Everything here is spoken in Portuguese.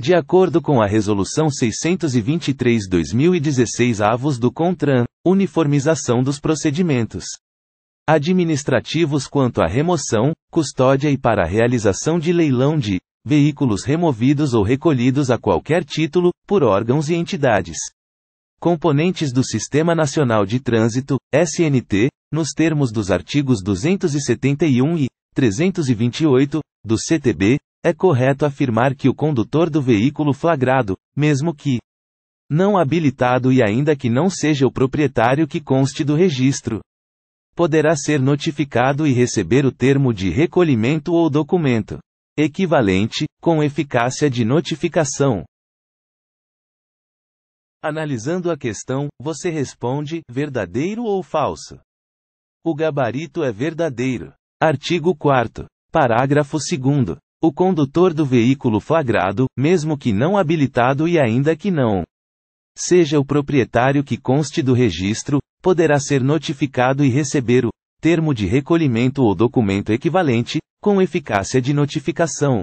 De acordo com a Resolução 623-2016 avos do CONTRAN, uniformização dos procedimentos administrativos quanto à remoção, custódia e para a realização de leilão de veículos removidos ou recolhidos a qualquer título, por órgãos e entidades componentes do Sistema Nacional de Trânsito, SNT, nos termos dos artigos 271 e 328 do CTB, é correto afirmar que o condutor do veículo flagrado, mesmo que não habilitado e ainda que não seja o proprietário que conste do registro, poderá ser notificado e receber o termo de recolhimento ou documento equivalente, com eficácia de notificação. Analisando a questão, você responde: verdadeiro ou falso? O gabarito é verdadeiro. Artigo 4. Parágrafo 2. O condutor do veículo flagrado, mesmo que não habilitado e ainda que não seja o proprietário que conste do registro, poderá ser notificado e receber o termo de recolhimento ou documento equivalente, com eficácia de notificação.